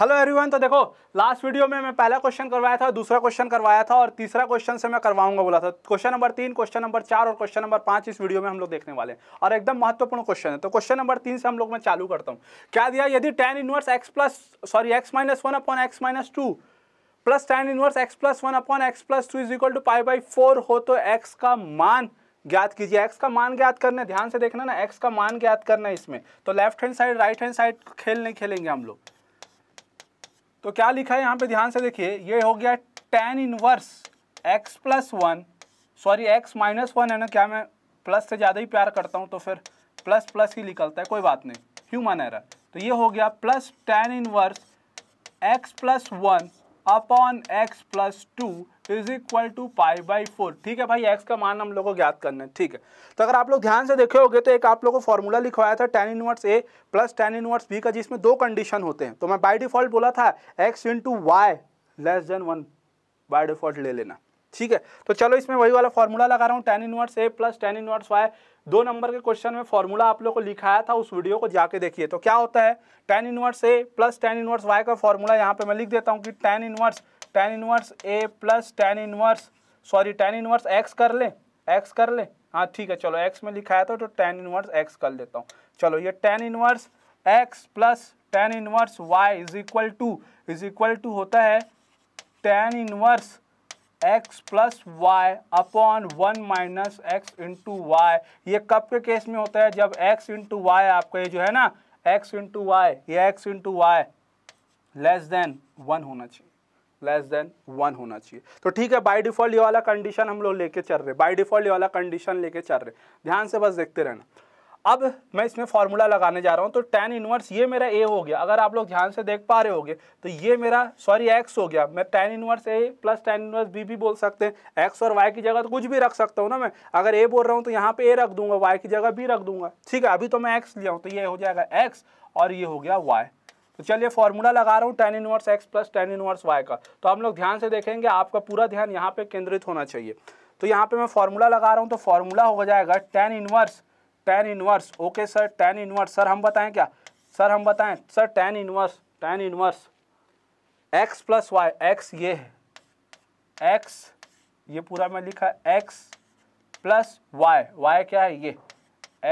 hello everyone तो देखो last video में मैं पहला क्वेश्चन करवाया था दूसरा क्वेश्चन करवाया था और तीसरा क्वेश्चन से मैं करवाऊंगा बोला था क्वेश्चन नंबर तीन क्वेश्चन नंबर चार और क्वेश्चन नंबर पांच इस वीडियो में हम लोग देखने वाले हैं और एकदम महत्वपूर्ण क्वेश्चन है तो क्वेश्चन नंबर तीन से हम लोग मैं चालू करता हूँ क्या दिया यदि tan inverse x plus sorry x minus one upon x minus two plus tan inverse x plus one upon x plus two is equal to pi by four हो तो एक्स का मान ज्ञात कीजिए एक्स का मान ज्ञात करना है ध्यान से देखना ना एक्स का मान ज्ञात करना है इसमें तो left hand side right hand side खेल नहीं खेलेंगे हम लोग तो क्या लिखा है यहाँ पे ध्यान से देखिए ये हो गया tan inverse x plus one sorry x minus one है ना क्या मैं प्लस से ज़्यादा ही प्यार करता हूँ तो फिर प्लस प्लस ही निकलता है कोई बात नहीं ह्यूमन एरर तो ये हो गया plus tan inverse x plus one upon x plus two is equal to pi by four ठीक है भाई एक्स का मान हम लोग को ज्ञात करना है ठीक है तो अगर आप लोग ध्यान से देखे होगे तो एक आप लोग को फॉर्मूला लिखवाया था tan inverse a plus tan inverse b का जिसमें दो कंडीशन होते हैं तो मैं बाई डिफॉल्ट बोला था x into y less than one by default ले लेना ठीक है तो चलो इसमें वही वाला फॉर्मूला लगा रहा हूँ tan inverse a plus tan inverse y दो नंबर के क्वेश्चन में फॉर्मूला आप लोग को लिखाया था उस वीडियो को जाके देखिए तो क्या होता है tan inverse a plus tan inverse y का फॉर्मूला यहाँ पे मैं लिख देता हूँ कि tan inverse tan inverse a plus tan inverse sorry tan inverse x कर ले एक्स कर ले हाँ ठीक है चलो एक्स में लिखाया था तो टेन इनवर्स एक्स कर लेता हूँ चलो ये tan inverse x plus tan inverse y is equal to is equal to होता है tan inverse x plus y upon one minus x into y ये कब के केस में होता है जब एक्स इंटू वाई आपका ये जो है ना एक्स इंटू वाई ये x into y less than one होना चाहिए लेस देन वन होना चाहिए तो ठीक है बाय डिफॉल्ट ये वाला कंडीशन हम लोग लेके चल रहे बाय डिफॉल्ट ये वाला कंडीशन लेके चल रहे ध्यान से बस देखते रहना अब मैं इसमें फॉर्मूला लगाने जा रहा हूँ तो टेन इनवर्स ये मेरा ए हो गया अगर आप लोग ध्यान से देख पा रहे होगे तो ये मेरा सॉरी एक्स हो गया मैं tan inverse a plus tan inverse b भी बोल सकते हैं एक्स और वाई की जगह तो कुछ भी रख सकता हूँ ना मैं अगर ए बोल रहा हूँ तो यहाँ पे ए रख दूंगा वाई की जगह बी रख दूंगा ठीक है अभी तो मैं एक्स लिया हूँ तो ये हो जाएगा एक्स और ये हो गया वाई तो चलिए फॉर्मूला लगा रहा हूँ tan inverse x plus tan inverse y का तो हम लोग ध्यान से देखेंगे आपका पूरा ध्यान यहाँ पे केंद्रित होना चाहिए तो यहाँ पे मैं फॉर्मूला लगा रहा हूँ तो फॉर्मूला हो जाएगा tan inverse tan inverse okay sir tan inverse sir हम बताएं क्या सर हम बताएं sir tan inverse tan inverse x plus y x ये है एक्स ये पूरा मैं लिखा एक्स प्लस वाई वाई क्या है ये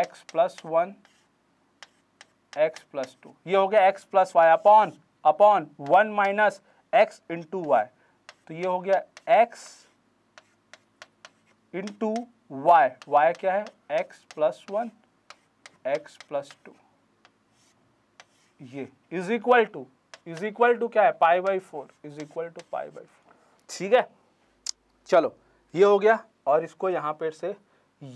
x plus one x plus two ये हो गया x plus y upon upon one minus x into y तो ये हो गया एक्स इंटू वाई वाई क्या है x plus one x plus two ये is equal to is equal to क्या है pi by four is equal to pi by four ठीक है चलो ये हो गया और इसको यहां पर से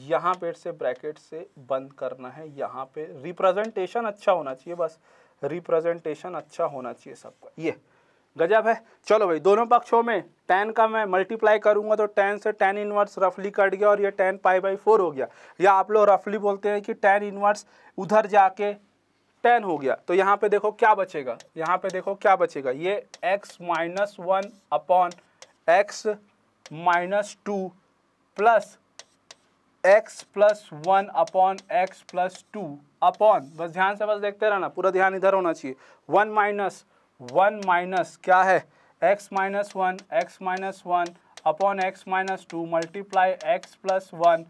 यहाँ पे से ब्रैकेट से बंद करना है यहाँ पे रिप्रेजेंटेशन अच्छा होना चाहिए बस रिप्रेजेंटेशन अच्छा होना चाहिए सबका ये गजब है चलो भाई दोनों पक्षों में टेन का मैं मल्टीप्लाई करूंगा तो टेन से टेन इनवर्स रफली कट गया और ये टेन पाई बाई फोर हो गया या आप लोग रफली बोलते हैं कि टेन इनवर्स उधर जाके टेन हो गया तो यहाँ पे देखो क्या बचेगा यहाँ पे देखो क्या बचेगा ये x minus one upon x minus two plus x plus one upon x plus two upon बस ध्यान से बस देखते रहना पूरा ध्यान इधर होना चाहिए वन माइनस वन माइनस क्या है x minus one x minus one upon x minus two multiply x plus one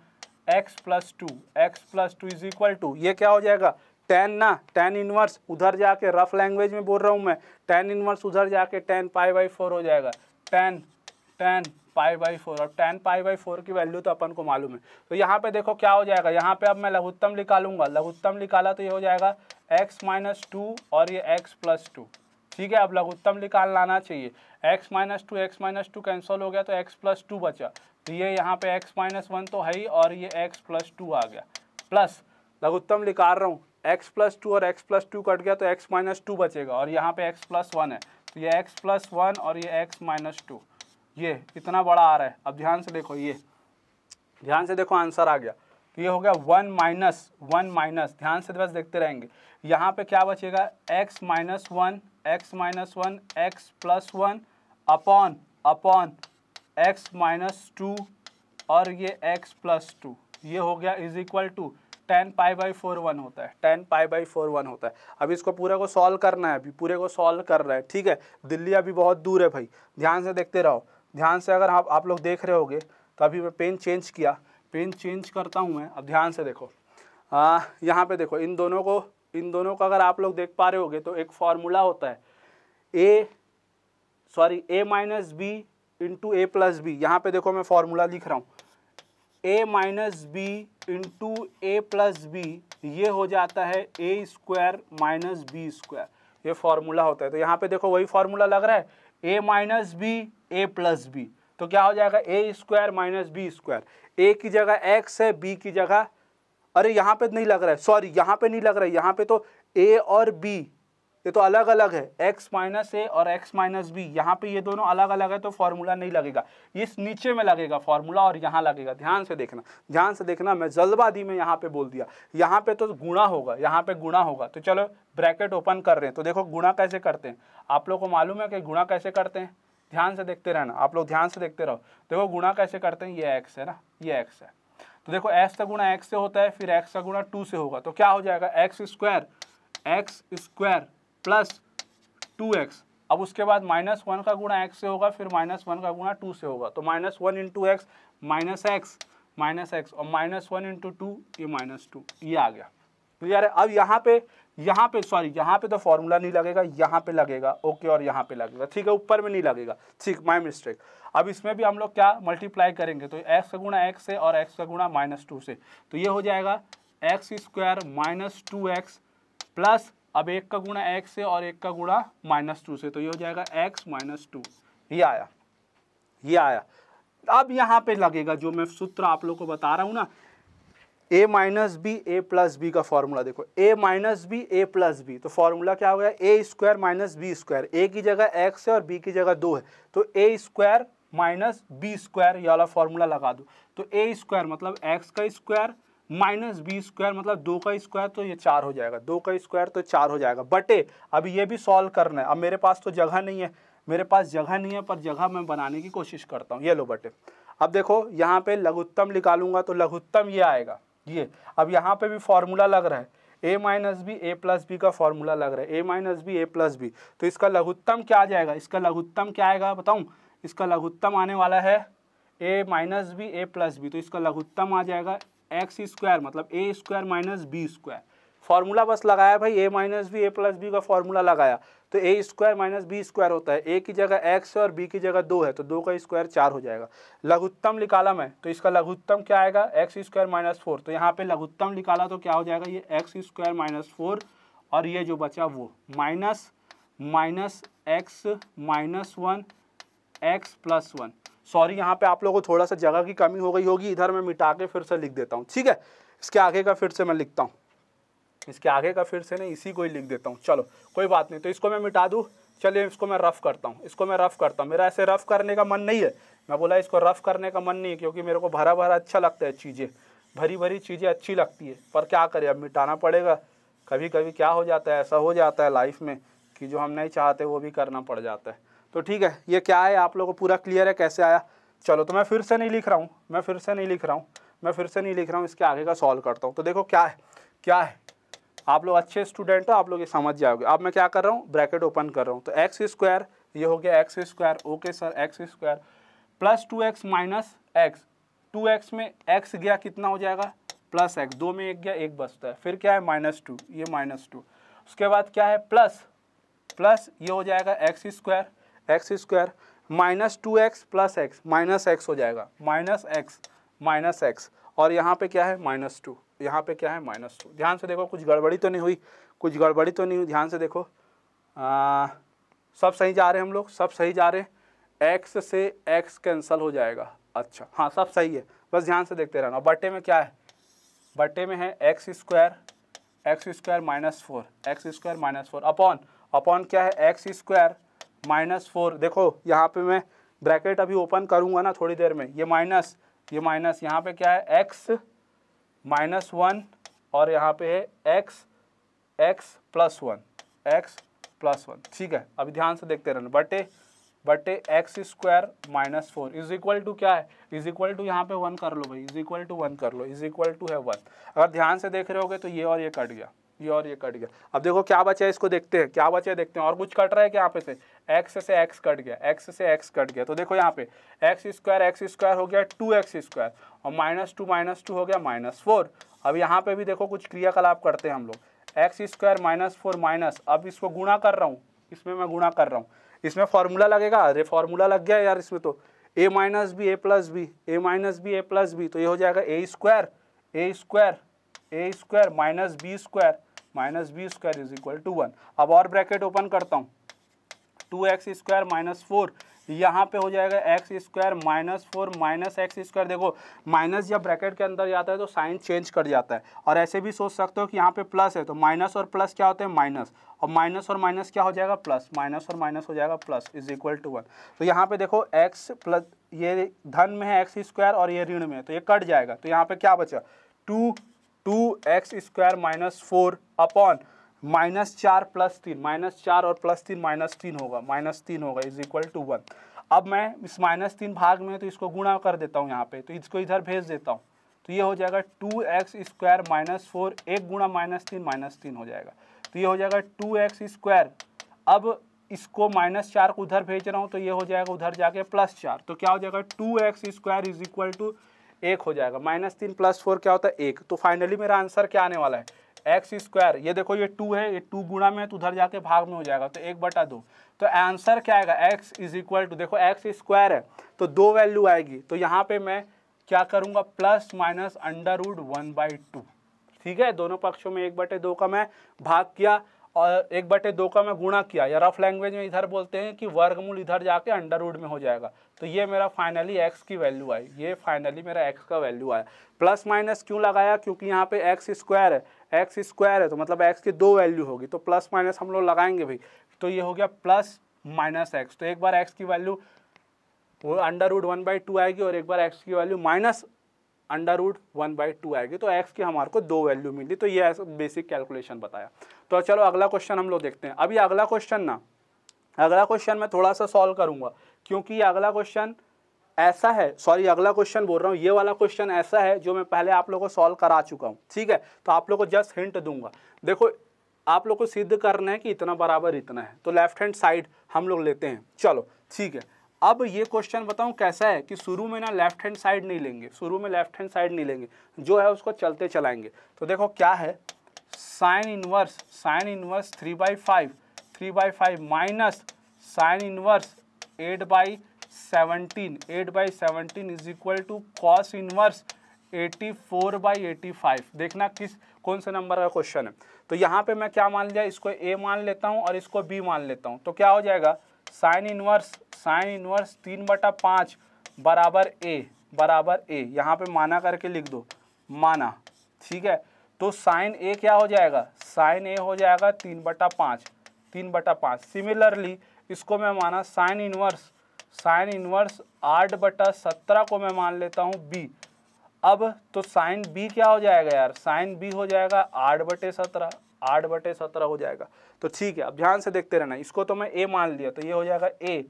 x plus two x plus two is equal to ये क्या हो जाएगा टेन ना टेन इनवर्स उधर जाके रफ लैंग्वेज में बोल रहा हूँ मैं टेन इनवर्स उधर जाके टेन पाई बाई फोर हो जाएगा tan tan pi by four और टेन पाई बाई फोर की वैल्यू तो अपन को मालूम है तो यहाँ पे देखो क्या हो जाएगा यहाँ पे अब मैं लघुत्तम निकालूंगा लघुत्तम निकाला तो ये हो जाएगा एक्स माइनस टू और ये एक्स प्लस टू ठीक है अब लघुत्तम निकाल लाना चाहिए x minus two x minus two cancel हो गया तो x प्लस टू बचा तो ये यहाँ पे x माइनस वन तो है ही और ये x प्लस टू आ गया प्लस लघुत्तम निकाल रहा हूँ x प्लस टू और x प्लस टू कट गया तो x माइनस टू बचेगा और यहाँ पे x प्लस वन है तो ये x प्लस वन और ये x माइनस टू ये इतना बड़ा आ रहा है अब ध्यान से देखो ये ध्यान से देखो आंसर आ गया तो ये हो गया वन माइनस वन माइनस ध्यान से बस देखते रहेंगे यहाँ पे क्या बचेगा x minus one x minus one x plus one upon upon x minus two और ये एक्स प्लस टू ये हो गया is equal to tan pi by four one होता है tan pi by four one होता है अभी इसको पूरे को सॉल्व करना है अभी पूरे को सॉल्व कर रहा है ठीक है दिल्ली अभी बहुत दूर है भाई ध्यान से देखते रहो ध्यान से अगर आप आप लोग देख रहे होगे तो अभी मैं पेन चेंज किया पेन चेंज करता हूँ मैं अब ध्यान से देखो आ, यहाँ पे देखो इन दोनों को इन दोनों का अगर आप लोग देख पा रहे होगे तो एक फार्मूला होता है a sorry a minus b into a plus b यहाँ पे देखो मैं फार्मूला लिख रहा हूँ a minus b into a plus b ये हो जाता है a square minus B square ये फार्मूला होता है तो यहाँ पे देखो वही फार्मूला लग रहा है A minus B A plus B तो क्या हो जाएगा A square minus B square A की जगह एक्स है बी की जगह अरे यहाँ पे नहीं लग रहा है सॉरी यहाँ पे नहीं लग रहा है यहाँ पे तो ए और बी ये तो अलग अलग है एक्स माइनस ए और एक्स माइनस बी यहाँ पे ये दोनों अलग अलग है तो फॉर्मूला नहीं लगेगा इस नीचे में लगेगा फॉर्मूला और यहाँ लगेगा ध्यान से देखना ध्यान से देखना मैं जल्दबाजी में यहाँ पे बोल दिया यहाँ पे तो गुणा होगा यहाँ पे गुणा होगा तो चलो ब्रैकेट ओपन कर रहे हैं तो देखो गुणा कैसे करते हैं आप लोग को मालूम है कि गुणा कैसे करते हैं ध्यान से देखते रहना आप लोग ध्यान से देखते रहो देखो गुणा कैसे करते हैं ये एक्स है ना ये एक्स है तो देखो एक्स का गुणा एक्स से होता है फिर एक्स का गुणा टू से होगा तो क्या हो जाएगा X square X square plus two X अब उसके बाद माइनस वन का गुणा एक्स से होगा फिर माइनस वन का गुणा टू से होगा तो minus one into X minus X minus X और माइनस वन इंटू टू ये माइनस टू ये आ गया क्लियर है अब यहाँ पे यहाँ पे सॉरी यहाँ पे तो फॉर्मूला नहीं लगेगा यहाँ पे लगेगा ओके और यहाँ पे लगेगा ठीक है ऊपर में नहीं लगेगा ठीक माई मिस्टेक अब इसमें भी हम लोग क्या मल्टीप्लाई करेंगे तो एक्स का गुणा एक्स से और एक्स का गुणा माइनस टू से तो ये हो जाएगा X square minus two x plus अब एक का गुणा एक्स से और एक का गुणा माइनस टू से तो ये हो जाएगा एक्स माइनस टू ये आया ये आया अब यहाँ पे लगेगा जो मैं सूत्र आप लोग को बता रहा हूँ ना A minus B A plus B का फॉर्मूला देखो A minus B A plus B तो फॉर्मूला क्या हो गया A square minus B square A की जगह एक्स है और बी की जगह दो है तो A square minus B square ये वाला फॉर्मूला लगा दो तो ए स्क्वायर मतलब एक्स का स्क्वायर माइनस बी स्क्वायर मतलब दो का स्क्वायर तो ये चार हो जाएगा दो का स्क्वायर तो चार हो जाएगा बटे अब ये भी सॉल्व करना है अब मेरे पास तो जगह नहीं है मेरे पास जगह नहीं है पर जगह मैं बनाने की कोशिश करता हूँ ये लो बटे अब देखो यहाँ पे लघुत्तम निकालूंगा तो लघुत्तम ये आएगा ये अब यहाँ पे भी फॉर्मूला लग रहा है A minus B A plus B का फॉर्मूला लग रहा है A minus B A plus B तो इसका लघुत्तम क्या आ जाएगा इसका लघुत्तम क्या आएगा बताऊँ इसका लघुत्तम आने वाला है A minus B A plus B तो इसका लघुत्तम आ जाएगा एक्स स्क्वायर मतलब A square minus B square formula बस लगाया भाई A minus B A plus B का फॉर्मूला लगाया तो A square minus B square होता है ए की जगह एक्स है और बी की जगह दो है तो दो का स्क्वायर चार हो जाएगा लघुत्तम निकाला मैं तो इसका लघुत्तम क्या आएगा एक्स स्क्वायर माइनस फोर तो यहाँ पे लघुत्तम निकाला तो क्या हो जाएगा ये एक्स स्क्वायर माइनस फोर और ये जो बचा वो minus minus X minus one x plus one sorry यहाँ पे आप लोगों को थोड़ा सा जगह की कमी हो गई होगी इधर मैं मिटा के फिर से लिख देता हूँ ठीक है इसके आगे का फिर से मैं लिखता हूँ इसके आगे का फिर से ना इसी को ही लिख देता हूँ चलो कोई बात नहीं तो इसको मैं मिटा दूँ चलिए इसको मैं रफ़ करता हूँ इसको मैं रफ़ करता हूँ मेरा ऐसे रफ़ करने का मन नहीं है मैं बोला इसको रफ़ करने का मन नहीं है क्योंकि मेरे को भरा भरा अच्छा लगता है चीज़ें भरी भरी चीज़ें अच्छी लगती है पर क्या करें अब मिटाना पड़ेगा कभी कभी क्या हो जाता है ऐसा हो जाता है लाइफ में कि जो हम नहीं चाहते वो भी करना पड़ जाता है तो ठीक है ये क्या है आप लोगों को पूरा क्लियर है कैसे आया चलो तो मैं फिर से नहीं लिख रहा हूँ मैं फिर से नहीं लिख रहा हूँ मैं फिर से नहीं लिख रहा हूँ इसके आगे का सॉल्व करता हूँ तो देखो क्या है क्या है आप लोग अच्छे स्टूडेंट हो आप लोग ये समझ जाओगे अब मैं क्या कर रहा हूँ ब्रैकेट ओपन कर रहा हूँ तो एक्स स्क्वायर ये हो गया X square okay sir X square plus two x minus X two X में एक्स गया कितना हो जाएगा प्लस एक्स दो में एक गया एक बचता है फिर क्या है माइनस टू ये माइनस टू उसके बाद क्या है प्लस प्लस ये हो जाएगा X square X square minus two x plus X minus X हो जाएगा माइनस एक्स माइनस एक्स और यहाँ पे क्या है माइनस टू यहाँ पे क्या है माइनस टू ध्यान से देखो कुछ गड़बड़ी तो नहीं हुई कुछ गड़बड़ी तो नहीं हुई ध्यान से देखो आ, सब सही जा रहे हैं हम लोग सब सही जा रहे हैं एक्स से एक्स कैंसिल हो जाएगा अच्छा हाँ सब सही है बस ध्यान से देखते रहना बटे में क्या है बटे में है X square X square minus four X square minus four upon upon क्या है एक्स स्क्वायर माइनस फोर देखो यहाँ पे मैं ब्रैकेट अभी ओपन करूँगा ना थोड़ी देर में ये माइनस ये माइनस यहाँ पे क्या है एक्स माइनस वन और यहाँ पे है X X plus one x plus one ठीक है अभी ध्यान से देखते रहना बटे बटे X square minus four is equal to क्या है इज इक्वल टू यहाँ पे वन कर लो भाई इज इक्वल टू वन कर लो इज इक्वल टू है वन अगर ध्यान से देख रहे होगे तो ये और ये कट गया ये और ये कट गया अब देखो क्या बचा है इसको देखते हैं क्या बचा है देखते हैं और कुछ कट रहा है क्या यहाँ पे से एक्स से एक्स कट गया एक्स से एक्स कट गया तो देखो यहाँ पे एक्स स्क्वायर एक्स स्क्वायर हो गया टू एक्स स्क्वायर और माइनस टू माइनस टू हो गया माइनस फोर अब यहाँ पे भी देखो कुछ क्रियाकलाप करते हैं हम लोग X square minus four minus अब इसको गुणा कर रहा हूँ इसमें मैं गुणा कर रहा हूँ इसमें फॉर्मूला लगेगा अरे फॉर्मूला लग गया यार इसमें तो A minus B A plus B A minus B A plus B तो ये हो जाएगा A square A square A square minus B square minus B square is equal to one अब और ब्रैकेट ओपन करता हूँ two X square minus four यहाँ पे हो जाएगा X square minus four minus X square देखो माइनस या ब्रैकेट के अंदर जाता है तो साइन चेंज कर जाता है और ऐसे भी सोच सकते हो कि यहाँ पे प्लस है तो माइनस और प्लस क्या होते हैं माइनस और माइनस और माइनस क्या हो जाएगा प्लस माइनस और माइनस हो जाएगा plus is equal to one तो यहाँ पे देखो एक्स प्लस ये धन में है एक्स स्क्वायर और ये ऋण में है तो ये कट जाएगा तो यहाँ पे क्या बचा two two X square minus four upon minus चार प्लस तीन माइनस चार और प्लस तीन माइनस तीन होगा माइनस तीन होगा इज इक्वल टू वन अब मैं इस माइनस तीन भाग में तो इसको गुणा कर देता हूँ यहाँ पे तो इसको इधर भेज देता हूँ तो ये हो जाएगा two X square minus four एक गुणा माइनस तीन माइनस तीन हो जाएगा तो ये हो जाएगा टू एक्स स्क्वायर अब इसको माइनस चार को उधर भेज रहा हूँ तो ये हो जाएगा उधर जाके प्लस चार तो क्या हो जाएगा two X square is equal to एक हो जाएगा माइनस तीन प्लस फोर क्या होता है एक तो फाइनली मेरा आंसर क्या आने वाला है एक्स स्क्वायर ये देखो ये टू है ये टू गुणा में है तो उधर जाके भाग में हो जाएगा तो एक बटा दो तो आंसर क्या आएगा एक्स इज इक्वल टू देखो एक्स स्क्वायर है तो दो वैल्यू आएगी तो यहाँ पे मैं क्या करूँगा plus minus under root one by two ठीक है दोनों पक्षों में एक बटे दो का मैं भाग किया और एक बटे दो का मैं गुणा किया या रफ लैंग्वेज में इधर बोलते हैं कि वर्गमूल इधर जाके अंडर वुड में हो जाएगा तो ये मेरा फाइनली एक्स की वैल्यू आई ये फाइनली मेरा एक्स का वैल्यू आया प्लस माइनस क्यों लगाया क्योंकि यहाँ पे एक्स स्क्वायर है एक्स स्क्वायर है तो मतलब एक्स की दो वैल्यू होगी तो प्लस माइनस हम लोग लगाएंगे भाई तो ये हो गया प्लस माइनस एक्स तो एक बार एक्स की वैल्यू वो under root one by two आएगी और एक बार एक्स की value minus under root one by two आएगी तो एक्स की हमारे को दो वैल्यू मिली तो ये बेसिक कैलकुलेशन बताया तो चलो अगला क्वेश्चन हम लोग देखते हैं अभी अगला क्वेश्चन ना अगला क्वेश्चन मैं थोड़ा सा सॉल्व करूँगा क्योंकि अगला क्वेश्चन ऐसा है सॉरी अगला क्वेश्चन बोल रहा हूँ ये वाला क्वेश्चन ऐसा है जो मैं पहले आप लोग को सॉल्व करा चुका हूँ ठीक है तो आप लोग को जस्ट हिंट दूंगा देखो आप लोग को सिद्ध करना है कि इतना बराबर इतना है तो लेफ्ट हैंड साइड हम लोग लेते हैं चलो ठीक है अब ये क्वेश्चन बताऊँ कैसा है कि शुरू में ना लेफ्ट हैंड साइड नहीं लेंगे शुरू में लेफ्ट हैंड साइड नहीं लेंगे जो है उसको चलते चलाएंगे तो देखो क्या है sine inverse sine inverse three by five three by five minus sine inverse eight by seventeen eight by seventeen is equal to cos inverse eighty four by eighty five देखना किस कौन से नंबर का क्वेश्चन है तो यहाँ पे मैं क्या मान लिया इसको ए मान लेता हूँ और इसको बी मान लेता हूँ तो क्या हो जाएगा साइन इनवर्स साइन इनवर्स तीन बटा पाँच बराबर ए बराबर ए यहाँ पे माना करके लिख दो माना ठीक है तो साइन ए क्या हो जाएगा साइन ए हो जाएगा तीन बटा पाँच तीन बटा पाँच सिमिलरली इसको मैं माना साइन इनवर्स साइन इनवर्स आठ बटा सत्रह को मैं मान लेता हूँ बी अब तो साइन बी क्या हो जाएगा यार साइन बी हो जाएगा आठ बटे सत्रह आठ बटे सत्रह हो जाएगा तो ठीक है अब ध्यान से देखते रहना इसको तो मैं ए मान लिया तो ये हो जाएगा ए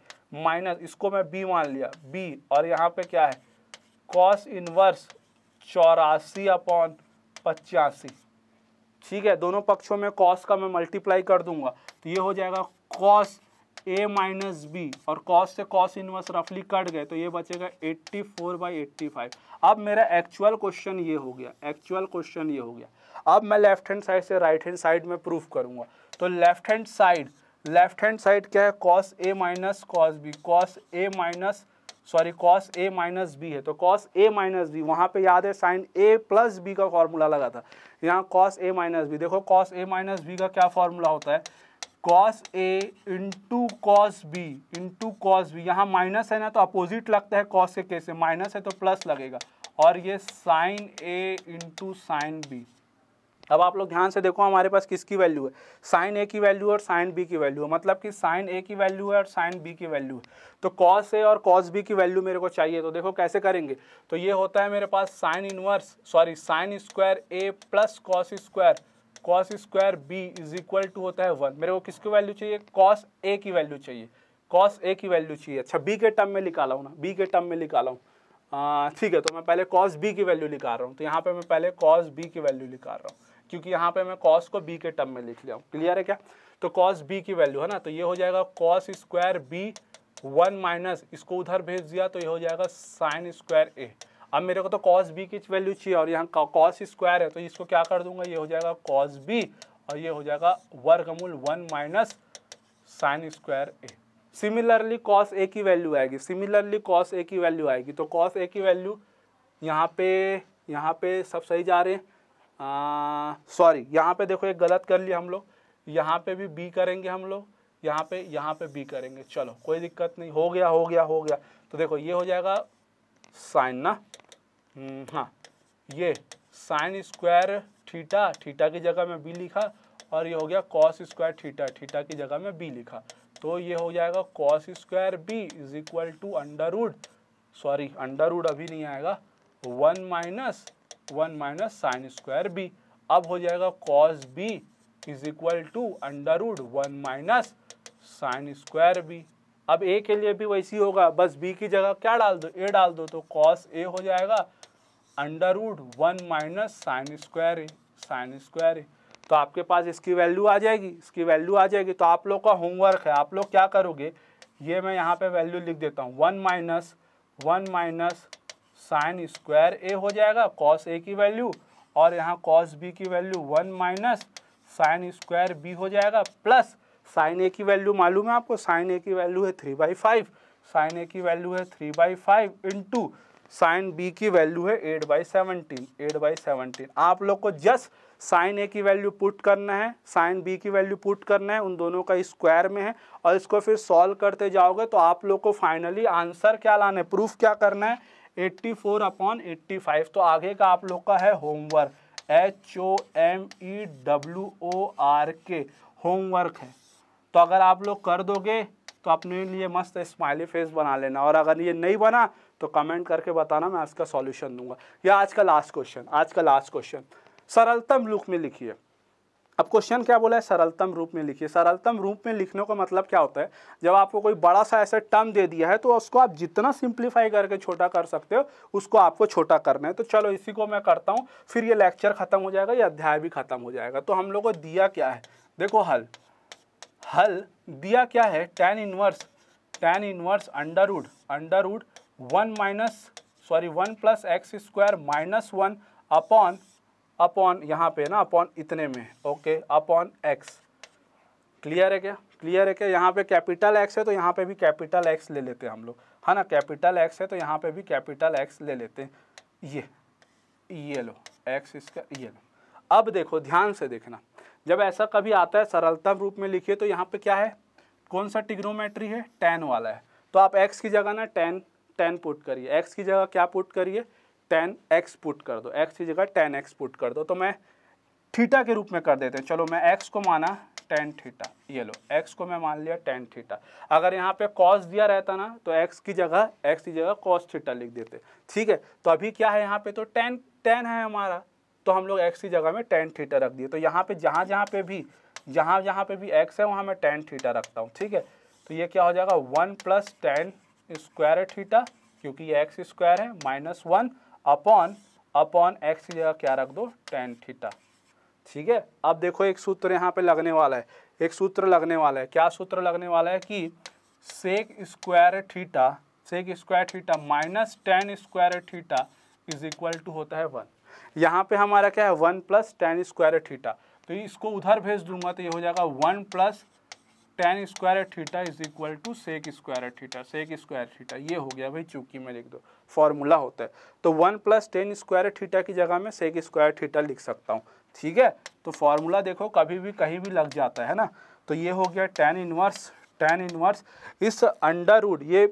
माइनस इसको मैं बी मान लिया बी और यहाँ पे क्या है कॉस इनवर्स चौरासी अपॉन पचासी ठीक है दोनों पक्षों में कॉस का मैं मल्टीप्लाई कर दूंगा तो ये हो जाएगा कॉस ए माइनस बी और कॉस से कॉस इनवर्स रफली कट गए तो ये बचेगा 84 फोर बाई एट्टी अब मेरा एक्चुअल क्वेश्चन ये हो गया एक्चुअल क्वेश्चन ये हो गया अब मैं लेफ्ट हैंड साइड से राइट हैंड साइड में प्रूफ करूंगा तो left hand side left hand side क्या है cos A minus cos B cos A minus sorry cos A minus B है तो कॉस ए माइनस बी वहाँ पे याद है साइन ए प्लस बी का फॉर्मूला लगा था यहाँ कॉस ए माइनस बी देखो कॉस ए माइनस बी का क्या फॉर्मूला होता है cos A into cos B into cos B यहाँ माइनस है ना तो अपोजिट लगता है कॉस के केस माइनस है तो प्लस लगेगा और ये sine A into sine B अब आप लोग ध्यान से देखो हमारे पास किसकी वैल्यू है साइन ए की वैल्यू और साइन बी की वैल्यू है मतलब कि साइन ए की वैल्यू है और साइन बी की वैल्यू है तो कॉस ए और कॉस बी की वैल्यू मेरे को चाहिए तो देखो कैसे करेंगे तो ये होता है मेरे पास sine inverse sorry sine square A plus cos square cos square B is equal to होता है वन मेरे को किसकी वैल्यू चाहिए कॉस ए की वैल्यू चाहिए कॉस ए की वैल्यू चाहिए अच्छा बी के टर्म में निकाला हूँ ना बी के टर्म में निकाला हूँ ठीक है तो मैं पहले कॉस बी की वैल्यू निकाल रहा हूँ तो यहाँ पर मैं पहले कॉस बी की वैल्यू निकाल रहा हूँ क्योंकि यहाँ पे मैं कॉस को बी के टर्म में लिख लिया हूँ क्लियर है क्या तो कॉस बी की वैल्यू है ना तो ये हो जाएगा cos square B one minus इसको उधर भेज दिया तो ये हो जाएगा साइन स्क्वायर ए अब मेरे को तो कॉस बी की वैल्यू चाहिए और यहाँ कॉस स्क्वायर है तो इसको क्या कर दूंगा ये हो जाएगा कॉस बी और ये हो जाएगा वर्गमूल one minus sine square A similarly cos A की वैल्यू आएगी सिमिलरली कॉस ए की वैल्यू आएगी तो कॉस ए की वैल्यू यहाँ पे यहाँ पे सब सही जा रहे हैं सॉरी यहाँ पे देखो ये गलत कर लिया हम लोग यहाँ पे भी बी करेंगे हम लोग यहाँ पे यहाँ पे बी करेंगे चलो कोई दिक्कत नहीं हो गया हो गया हो गया तो देखो ये हो जाएगा साइन ना हम्म, हाँ ये साइन स्क्वायर थीटा थीटा की जगह में बी लिखा और ये हो गया कॉस स्क्वायर थीटा थीटा की जगह में बी लिखा तो ये हो जाएगा cos square B is equal to under root sorry under root अभी नहीं आएगा one minus one minus sine square B अब हो जाएगा cos B is equal to under root one minus sine square B अब ए के लिए भी वैसी होगा बस बी की जगह क्या डाल दो ए डाल दो तो कॉस ए हो जाएगा under root one minus sine square A sine square A तो आपके पास इसकी वैल्यू आ जाएगी इसकी वैल्यू आ जाएगी तो आप लोग का होमवर्क है आप लोग क्या करोगे ये मैं यहाँ पे वैल्यू लिख देता हूँ one minus one minus sine square A हो जाएगा कॉस ए की वैल्यू और यहाँ कॉस बी की value one minus sine square B हो जाएगा प्लस साइन ए की वैल्यू मालूम है आपको साइन ए की वैल्यू है three by five sine A की वैल्यू है three by five into sine B की वैल्यू है eight by seventeen eight by seventeen आप लोग को जस्ट साइन ए की वैल्यू पुट करना है साइन बी की वैल्यू पुट करना है उन दोनों का स्क्वायर में है और इसको फिर सॉल्व करते जाओगे तो आप लोग को फाइनली आंसर क्या लाना है प्रूफ क्या करना है eighty four upon eighty five तो आगे का आप लोग का है homework H O M E W O R K homework है तो अगर आप लोग कर दोगे तो अपने लिए मस्त स्माइली फेस बना लेना और अगर ये नहीं बना तो कमेंट करके बताना मैं इसका सॉल्यूशन दूंगा या आज का लास्ट क्वेश्चन आज का लास्ट क्वेश्चन सरलतम लुक में लिखिए अब क्वेश्चन क्या बोला है सरलतम रूप में लिखिए सरलतम रूप में लिखने का मतलब क्या होता है जब आपको कोई बड़ा सा ऐसा टर्म दे दिया है तो उसको आप जितना सिंप्लीफाई करके छोटा कर सकते हो उसको आपको छोटा करना है तो चलो इसी को मैं करता हूँ फिर ये लेक्चर ख़त्म हो जाएगा या अध्याय भी ख़त्म हो जाएगा तो हम लोग को दिया क्या है देखो हल हल दिया क्या है tan inverse tan inverse under root under root one minus sorry one plus X square minus one upon upon यहाँ पे ना अपॉन इतने में ओके अपॉन एक्स क्लियर है क्या क्लियर है क्या यहाँ पे कैपिटल एक्स है तो यहाँ पे भी कैपिटल एक्स ले लेते हैं हम लोग है हाँ ना कैपिटल एक्स है तो यहाँ पे भी कैपिटल एक्स ले लेते हैं ये ये लो एक्स इसका ये लो अब देखो ध्यान से देखना जब ऐसा कभी आता है सरलतम रूप में लिखिए तो यहाँ पे क्या है कौन सा टिग्नोमेट्री है टेन वाला है तो आप एक्स की जगह ना टेन टेन पुट करिए एक्स की जगह क्या पुट करिए टेन एक्स पुट कर दो एक्स की जगह टेन एक्स पुट कर दो तो मैं थीटा के रूप में कर देते हैं चलो मैं एक्स को माना टेन थीटा ये लो एक्स को मैं मान लिया टेन थीटा अगर यहाँ पे कॉस दिया रहता ना तो एक्स की जगह एक्स की जगह कॉस थीटा लिख देते ठीक है तो अभी क्या है यहाँ पे तो टेन टेन है हमारा तो हम लोग एक्स की जगह में टेन थीटा रख दिए तो यहाँ पे जहाँ जहाँ पे भी जहाँ जहाँ पे भी एक्स है वहाँ मैं टेन थीटा रखता हूँ ठीक है तो ये क्या हो जाएगा वन प्लस टेन स्क्वायर है थीटा क्योंकि ये एक्स स्क्वायर है minus one upon upon X की जगह क्या रख दो टेन थीटा ठीक है अब देखो एक सूत्र यहाँ पे लगने वाला है एक सूत्र लगने वाला है क्या सूत्र लगने वाला है कि sec square theta sec square theta minus tan square theta is equal to होता है वन यहाँ पे हमारा क्या है one plus tan square theta तो इसको उधर भेज दूंगा तो ये हो जाएगा one plus tan square theta is equal to sec square theta sec square theta ये हो गया भाई चूंकि मैं लिख दो फॉर्मूला होता है तो one plus tan square theta की जगह में सेक स्क्वायर थीटा लिख सकता हूँ ठीक है तो फॉर्मूला देखो कभी भी कहीं भी लग जाता है ना तो ये हो गया टेन इनवर्स टेन इनवर्स इस अंडर रूड ये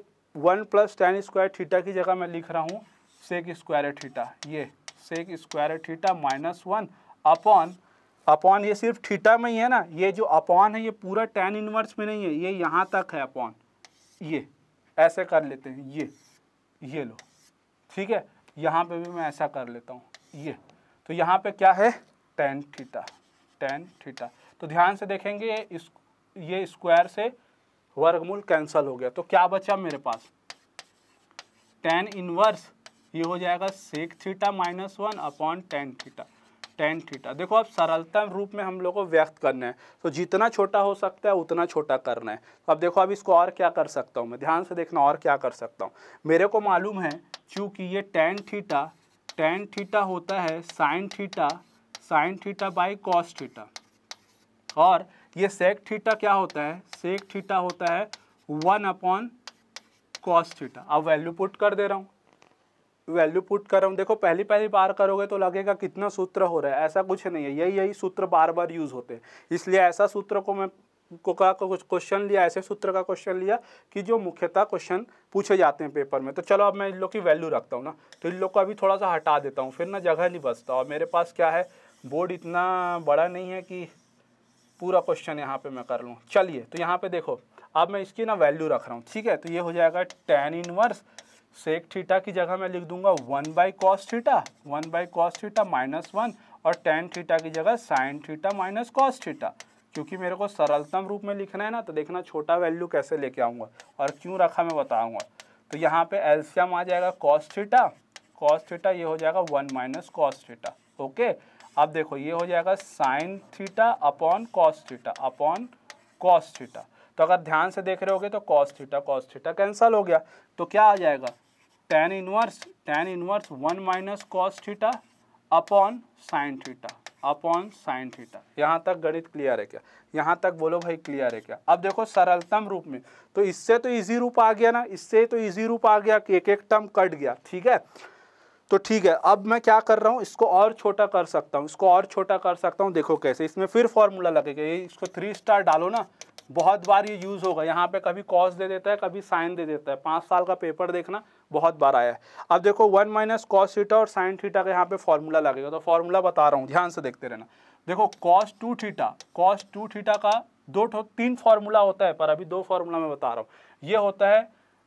one plus tan square theta की जगह मैं लिख रहा हूँ सेक स्क्वायर थीटा ये sec square theta minus one upon upon ये सिर्फ थीटा में ही है ना ये जो अपॉन है ये पूरा टेन इनवर्स में नहीं है ये यहाँ तक है अपॉन ये ऐसे कर लेते हैं ये ये लो ठीक है यहाँ पे भी मैं ऐसा कर लेता हूँ ये तो यहाँ पे क्या है टेन थीटा टेन थीटा तो ध्यान से देखेंगे इस ये स्क्वायर से वर्गमूल कैंसल हो गया तो क्या बचा मेरे पास टेन इनवर्स ये हो जाएगा sec theta minus one upon tan theta tan theta देखो आप सरलतम रूप में हम लोग को व्यक्त करना है तो जितना छोटा हो सकता है उतना छोटा करना है तो अब देखो अब इसको और क्या कर सकता हूँ मैं ध्यान से देखना और क्या कर सकता हूँ मेरे को मालूम है चूँकि ये टेन थीटा टेन थीटा होता है sine theta sine theta by cos theta और ये सेक थीटा क्या होता है सेक थीटा होता है वन अपॉन कॉस थीटा अब वैल्यू पुट कर दे रहा हूँ वैल्यू पुट कर रहा हूँ देखो पहली पहली बार करोगे तो लगेगा कितना सूत्र हो रहा है ऐसा कुछ नहीं है यही यही सूत्र बार बार यूज़ होते हैं इसलिए ऐसा सूत्र को मैं को का कुछ क्वेश्चन लिया ऐसे सूत्र का क्वेश्चन लिया कि जो मुख्यतः क्वेश्चन पूछे जाते हैं पेपर में तो चलो अब मैं इन लोग की वैल्यू रखता हूँ ना तो इन लोग को अभी थोड़ा सा हटा देता हूँ फिर ना जगह नहीं बचता और मेरे पास क्या है बोर्ड इतना बड़ा नहीं है कि पूरा क्वेश्चन यहाँ पे मैं कर लूँ चलिए तो यहाँ पे देखो अब मैं इसकी ना वैल्यू रख रहा हूँ ठीक है तो ये हो जाएगा टेन इनवर्स सेक थीटा की जगह मैं लिख दूंगा one by cos theta one by cos theta minus one और टेन थीटा की जगह sine theta minus cos theta क्योंकि मेरे को सरलतम रूप में लिखना है ना तो देखना छोटा वैल्यू कैसे लेके आऊँगा और क्यों रखा मैं बताऊँगा तो यहाँ पर एल्सियम आ जाएगा कॉस थीटा कॉस थीटा ये हो जाएगा one minus cos theta okay अब देखो ये हो जाएगा sine theta upon cos theta upon cos theta तो अगर ध्यान से देख रहे होगे तो cos theta cos theta cancel हो गया तो क्या आ जाएगा tan inverse tan inverse one minus cos theta upon sine theta upon sine theta यहाँ तक गणित क्लियर है क्या यहाँ तक बोलो भाई क्लियर है क्या अब देखो सरलतम रूप में तो इससे तो इजी रूप आ गया ना इससे तो इजी रूप आ गया कि एक एक टर्म कट गया ठीक है तो ठीक है अब मैं क्या कर रहा हूँ इसको और छोटा कर सकता हूँ इसको और छोटा कर सकता हूँ देखो कैसे इसमें फिर फॉर्मूला लगेगा ये इसको थ्री स्टार डालो ना बहुत बार ये यूज़ होगा यहाँ पे कभी कॉस दे देता है कभी साइन दे देता है पाँच साल का पेपर देखना बहुत बार आया है अब देखो वन माइनस कॉस थीटा और साइन थीटा का यहाँ पे फॉर्मूला लगेगा तो फॉर्मूला बता रहा हूँ ध्यान से देखते रहना देखो cos two theta cos two theta का दो तीन फार्मूला होता है पर अभी दो फार्मूला मैं बता रहा हूँ ये होता है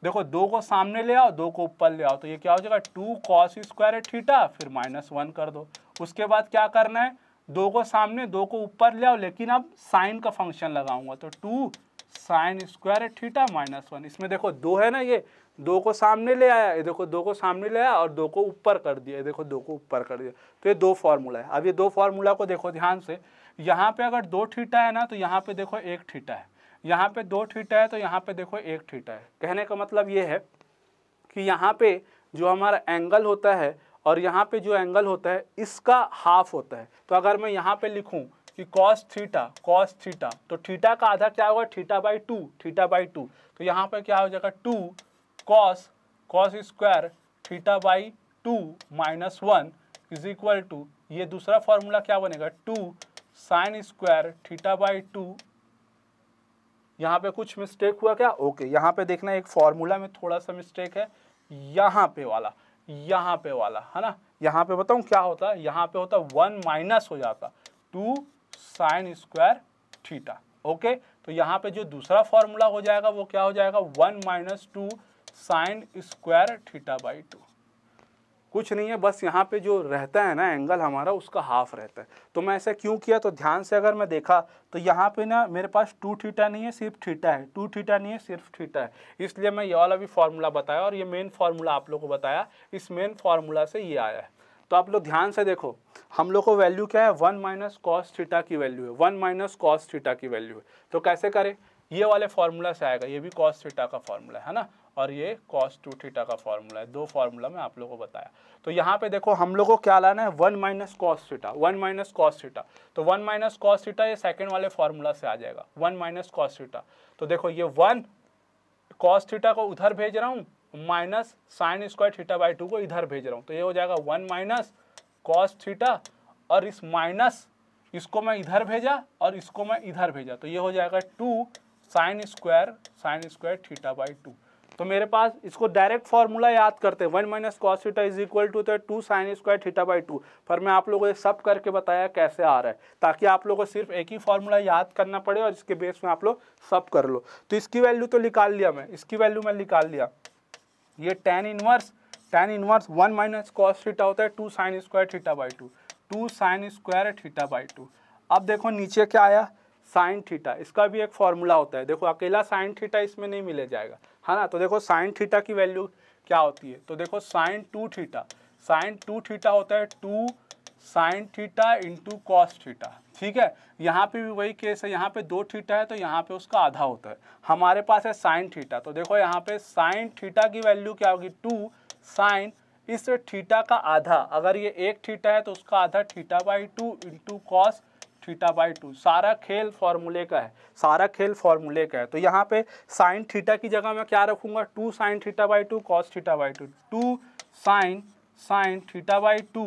देखो दो को सामने ले आओ दो को ऊपर ले आओ तो ये क्या हो जाएगा टू कॉस स्क्वायर थीटा फिर माइनस वन कर दो उसके बाद क्या करना है दो को सामने दो को ऊपर ले आओ लेकिन अब साइन का फंक्शन लगाऊंगा तो two sine square theta minus one इसमें देखो दो है ना ये दो को सामने ले आया ये देखो दो को सामने ले आया और दो को ऊपर कर दिया ये देखो दो को ऊपर कर दिया तो ये दो फार्मूला है अब ये दो फार्मूला को देखो ध्यान से यहाँ पे अगर दो थीटा है ना तो यहाँ पे देखो एक थीटा है यहाँ पे दो थीटा है तो यहाँ पे देखो एक थीटा है कहने का मतलब ये है कि यहाँ पे जो हमारा एंगल होता है और यहाँ पे जो एंगल होता है इसका हाफ होता है तो अगर मैं यहाँ पे लिखूँ कि कॉस थीटा कॉस थीटा तो थीटा का आधा क्या होगा theta by two theta by two तो यहाँ पे क्या हो जाएगा two cos cos square theta by two minus one is equal to ये दूसरा फॉर्मूला क्या बनेगा two sine square theta by two यहाँ पे कुछ मिस्टेक हुआ क्या ओके यहाँ पे देखना एक फॉर्मूला में थोड़ा सा मिस्टेक है यहाँ पे वाला यहाँ पे वाला है ना यहाँ पे बताऊँ क्या होता है यहाँ पे होता वन माइनस हो जाता two sine square theta okay तो यहाँ पे जो दूसरा फॉर्मूला हो जाएगा वो क्या हो जाएगा one minus two sine square theta by two कुछ नहीं है बस यहाँ पे जो रहता है ना एंगल हमारा उसका हाफ रहता है तो मैं ऐसा क्यों किया तो ध्यान से अगर मैं देखा तो यहाँ पे ना मेरे पास टू थीटा नहीं है सिर्फ थीटा है टू थीटा नहीं है सिर्फ थीटा है इसलिए मैं ये वाला भी फार्मूला बताया और ये मेन फार्मूला आप लोग को बताया इस मेन फार्मूला से ये आया है तो आप लोग ध्यान से देखो हम लोग को वैल्यू क्या है वन माइनस कॉस थीटा की वैल्यू है वन माइनस कॉस थीटा की वैल्यू है तो कैसे करें ये वाले फार्मूला से आएगा ये भी कॉस थीटा का फार्मूला है ना और ये कॉस टू थीटा का फॉर्मूला है दो फार्मूला में आप लोगों को बताया तो यहाँ पे देखो हम लोगों को क्या लाना है one minus cos theta one minus cos theta तो वन माइनस कॉस थीटा ये सेकेंड वाले फार्मूला से आ जाएगा वन माइनस कॉस थीटा तो देखो ये वन कॉस थीटा को उधर भेज रहा हूँ minus sine square theta by two को इधर भेज रहा हूँ तो ये हो जाएगा वन माइनस कॉस थीटा और इस माइनस इसको मैं इधर भेजा और इसको मैं इधर भेजा तो ये हो जाएगा two sine square sine square theta by two तो मेरे पास इसको डायरेक्ट फॉर्मूला याद करते हैं one minus cos theta is equal to तो two sine square theta by two पर मैं आप लोगों को सब करके बताया कैसे आ रहा है ताकि आप लोगों को सिर्फ एक ही फॉर्मूला याद करना पड़े और इसके बेस में आप लोग सब कर लो तो इसकी वैल्यू तो निकाल लिया मैं इसकी वैल्यू मैं निकाल लिया ये tan inverse tan inverse one minus cos theta होता है two sine square theta by two two sine square theta by two अब देखो नीचे क्या आया साइन थीटा इसका भी एक फॉर्मूला होता है देखो अकेला साइन थीटा इसमें नहीं मिले जाएगा है हाँ ना तो देखो साइन थीटा की वैल्यू क्या होती है तो देखो sine two theta sine two theta होता है two sine theta into cos theta ठीक है यहाँ पे भी वही केस है यहाँ पे दो थीटा है तो यहाँ पे उसका आधा होता है हमारे पास है साइन थीटा तो देखो यहाँ पे साइन थीटा की वैल्यू क्या होगी टू साइन इस थीटा का आधा अगर ये एक थीटा है तो उसका आधा theta by two into cos theta by two सारा खेल फॉर्मूले का है सारा खेल फॉर्मूले का है तो यहाँ पे साइन थीटा की जगह मैं क्या रखूँगा two sine theta by two cos theta by two two sine sine theta by two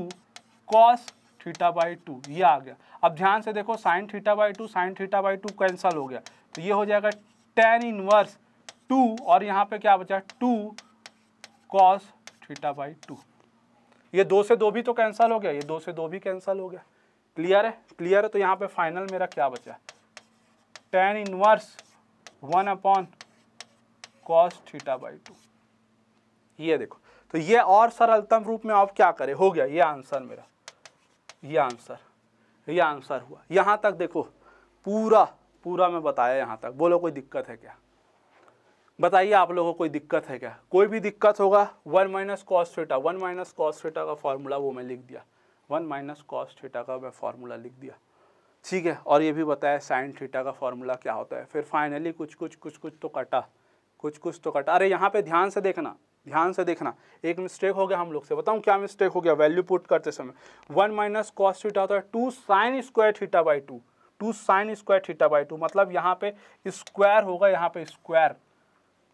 cos theta by two ये आ गया अब ध्यान से देखो sine theta by two sine theta by two cancel हो गया तो ये हो जाएगा टेन इनवर्स टू और यहाँ पे क्या बचा two cos theta by two ये दो से दो भी तो कैंसल हो गया ये दो से दो भी कैंसल हो गया क्लियर है क्लियर है तो यहाँ पे फाइनल मेरा क्या बचा tan inverse one upon cos theta by two ये देखो तो ये और सरलतम रूप में आप क्या करें हो गया ये आंसर मेरा ये आंसर ये आंसर हुआ यहाँ तक देखो पूरा पूरा मैं बताया यहाँ तक बोलो कोई दिक्कत है क्या बताइए आप लोगों को कोई दिक्कत है क्या कोई भी दिक्कत होगा one minus cos theta one minus cos theta का फॉर्मूला वो मैं लिख दिया वन माइनस कॉस थीटा का मैं फार्मूला लिख दिया ठीक है और ये भी बताया साइन थीटा का फार्मूला क्या होता है फिर फाइनली कुछ कुछ कुछ कुछ तो कटा कुछ कुछ तो कटा अरे यहाँ पे ध्यान से देखना ध्यान से देखना एक मिस्टेक हो गया हम लोग से बताऊँ क्या मिस्टेक हो गया वैल्यू पुट करते समय वन माइनस कॉस थीटा होता है two sine square theta by two two sine square theta by two मतलब यहाँ पे स्क्वायर होगा यहाँ पे स्क्वायर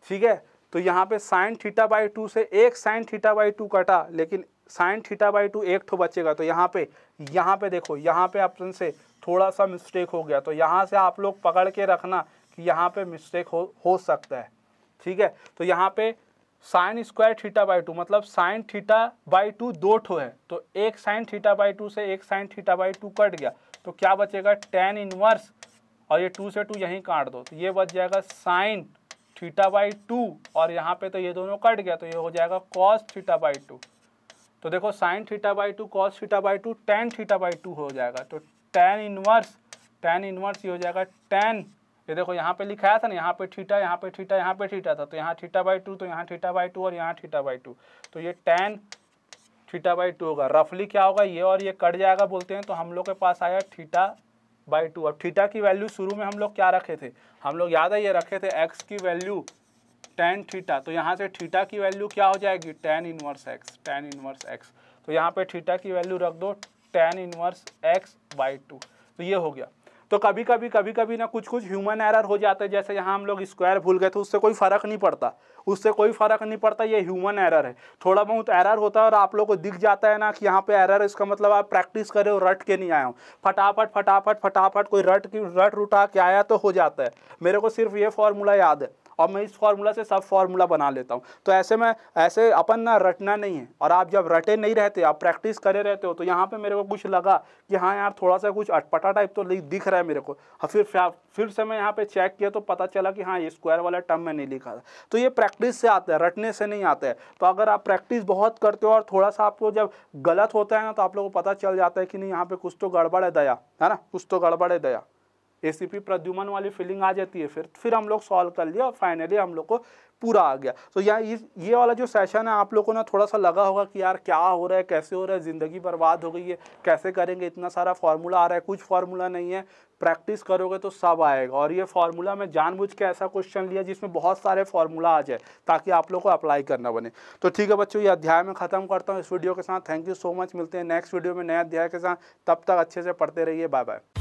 ठीक है तो यहाँ पे साइन थीटा बाई टू से एक साइन थीटा बाई टू कटा लेकिन साइन थीटा बाई टू एक ठो बचेगा तो यहाँ पे यहाँ पे देखो यहाँ पे ऑप्शन से थोड़ा सा मिस्टेक हो गया तो यहाँ से आप लोग पकड़ के रखना कि यहाँ पे मिस्टेक हो हो सकता है ठीक है तो यहाँ पे sine square theta by two मतलब साइन थीटा बाई टू दो ठो है तो एक साइन थीटा बाई टू से एक sine theta by two cut गया तो क्या बचेगा टेन इनवर्स और ये टू से टू यहीं काट दो तो ये बच जाएगा साइन थीटा बाई टू और यहाँ पे तो ये दोनों कट गया तो ये हो जाएगा कॉस थीटा बाई टू तो देखो sine theta by two cos theta by two tan theta by two हो जाएगा तो टेन इनवर्स टेन इनवर्स ये हो जाएगा टेन ये देखो यहाँ पे लिखाया था ना यहाँ पे थीटा यहाँ पे थीटा यहाँ पे थीटा था तो यहाँ थीटा बाई टू तो यहाँ थीटा बाई टू और यहाँ थीटा बाई टू तो ये टेन थीटा बाई टू होगा रफली क्या होगा ये और ये कट जाएगा बोलते हैं तो हम लोग के पास आया थीटा बाई टू अब थीटा की वैल्यू शुरू में हम लोग क्या रखे थे हम लोग याद है ये रखे थे एक्स की वैल्यू टेन थीटा तो यहाँ से थीटा की वैल्यू क्या हो जाएगी tan inverse x tan inverse x तो यहाँ पे थीटा की वैल्यू रख दो tan inverse x by two तो ये हो गया तो कभी कभी कभी कभी ना कुछ कुछ ह्यूमन एरर हो जाते हैं जैसे यहाँ हम लोग स्क्वायर भूल गए थे उससे कोई फ़र्क नहीं पड़ता उससे कोई फ़र्क नहीं पड़ता ये ह्यूमन एरर है थोड़ा बहुत एरर होता है और आप लोग को दिख जाता है ना कि यहाँ पे एरर इसका मतलब आप प्रैक्टिस करे हो रट के नहीं आया हो फटाफट फटाफट फटाफट कोई रट की रट उठा के आया तो हो जाता है मेरे को सिर्फ ये फॉर्मूला याद है और मैं इस फार्मूला से सब फार्मूला बना लेता हूँ तो ऐसे में ऐसे अपन ना रटना नहीं है और आप जब रटे नहीं रहते आप प्रैक्टिस करे रहते हो तो यहाँ पर मेरे को कुछ लगा कि हाँ यार थोड़ा सा कुछ अटपटा टाइप तो दिख रहा है मेरे को और फिर फिर से मैं यहाँ पर चेक किया तो पता चला कि हाँ ये स्क्वायर वाला टर्म में नहीं लिखा था तो ये प्रैक्टिस से आता है रटने से नहीं आता है तो अगर आप प्रैक्टिस बहुत करते हो और थोड़ा सा आपको जब गलत होता है ना तो आप लोग को पता चल जाता है कि नहीं यहाँ पे कुछ तो गड़बड़ है दया है ना कुछ तो गड़बड़ है दया एसीपी प्रद्युमन वाली फीलिंग आ जाती है फिर फिर हम लोग सॉल्व कर लिया और फाइनली हम लोग को पूरा आ गया तो यहाँ ये ये वाला जो सेशन है आप लोगों ने थोड़ा सा लगा होगा कि यार क्या हो रहा है कैसे हो रहा है ज़िंदगी बर्बाद हो गई है कैसे करेंगे इतना सारा फार्मूला आ रहा है कुछ फार्मूला नहीं है प्रैक्टिस करोगे तो सब आएगा और ये फार्मूला मैं जानबूझ के ऐसा क्वेश्चन लिया जिसमें बहुत सारे फार्मूला आ जाए ताकि आप लोग को अप्लाई करना बने तो ठीक है बच्चों ये अध्याय में ख़त्म करता हूँ इस वीडियो के साथ थैंक यू सो मच मिलते हैं नेक्स्ट वीडियो में नए अध्याय के साथ तब तक अच्छे से पढ़ते रहिए बाय बाय